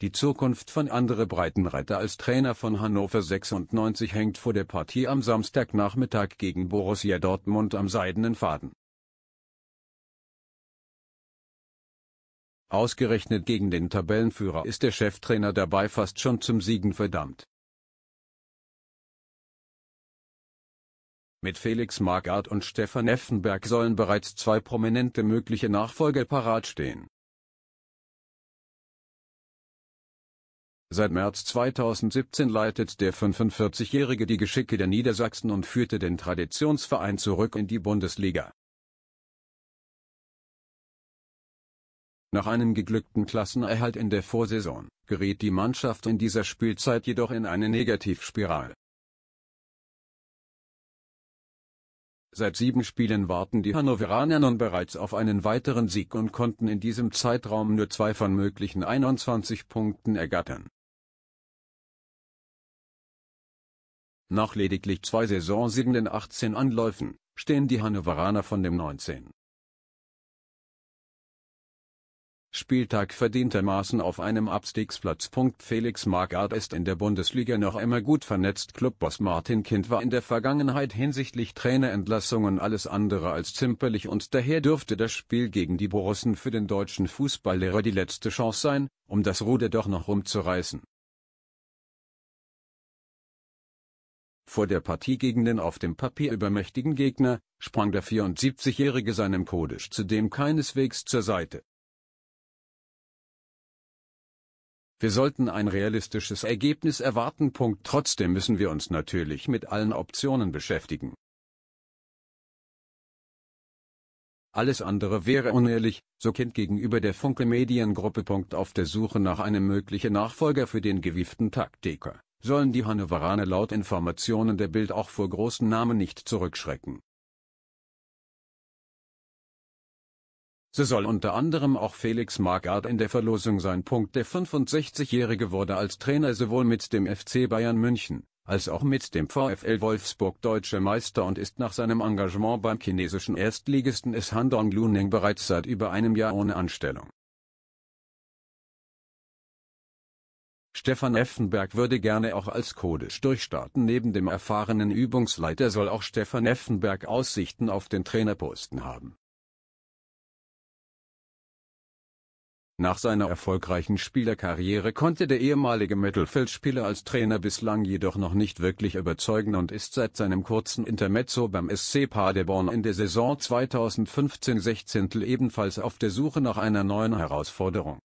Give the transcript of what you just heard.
Die Zukunft von Andre Breitenreiter als Trainer von Hannover 96 hängt vor der Partie am Samstagnachmittag gegen Borussia Dortmund am seidenen Faden. Ausgerechnet gegen den Tabellenführer ist der Cheftrainer dabei fast schon zum Siegen verdammt. Mit Felix Magath und Stefan Effenberg sollen bereits zwei prominente mögliche Nachfolger parat stehen Seit März 2017 leitet der 45-Jährige die Geschicke der Niedersachsen und führte den Traditionsverein zurück in die Bundesliga. Nach einem geglückten Klassenerhalt in der Vorsaison, geriet die Mannschaft in dieser Spielzeit jedoch in eine Negativspirale. Seit sieben Spielen warten die Hannoveraner nun bereits auf einen weiteren Sieg und konnten in diesem Zeitraum nur zwei von möglichen 21 Punkten ergattern. Nach lediglich zwei saisonsiegenden 18 Anläufen, stehen die Hannoveraner von dem 19. Spieltag verdientermaßen auf einem Abstiegsplatz. Felix Magath ist in der Bundesliga noch immer gut vernetzt. Clubboss Martin Kind war in der Vergangenheit hinsichtlich Trainerentlassungen alles andere als zimperlich und daher dürfte das Spiel gegen die Borussen für den deutschen Fußballlehrer die letzte Chance sein, um das Ruder doch noch rumzureißen. Vor der Partie gegen den auf dem Papier übermächtigen Gegner, sprang der 74-Jährige seinem Kodisch zudem keineswegs zur Seite. Wir sollten ein realistisches Ergebnis erwarten. Trotzdem müssen wir uns natürlich mit allen Optionen beschäftigen. Alles andere wäre unehrlich, so Kind gegenüber der Funke Mediengruppe. Auf der Suche nach einem möglichen Nachfolger für den gewieften Taktiker sollen die Hannoveraner laut Informationen der Bild auch vor großen Namen nicht zurückschrecken. So soll unter anderem auch Felix Magath in der Verlosung sein. Der 65-Jährige wurde als Trainer sowohl mit dem FC Bayern München als auch mit dem VfL Wolfsburg deutscher Meister und ist nach seinem Engagement beim chinesischen Erstligisten S. Handong Luning bereits seit über einem Jahr ohne Anstellung. Stefan Effenberg würde gerne auch als Kodisch durchstarten. Neben dem erfahrenen Übungsleiter soll auch Stefan Effenberg Aussichten auf den Trainerposten haben. Nach seiner erfolgreichen Spielerkarriere konnte der ehemalige Mittelfeldspieler als Trainer bislang jedoch noch nicht wirklich überzeugen und ist seit seinem kurzen Intermezzo beim SC Paderborn in der Saison 2015-16 ebenfalls auf der Suche nach einer neuen Herausforderung.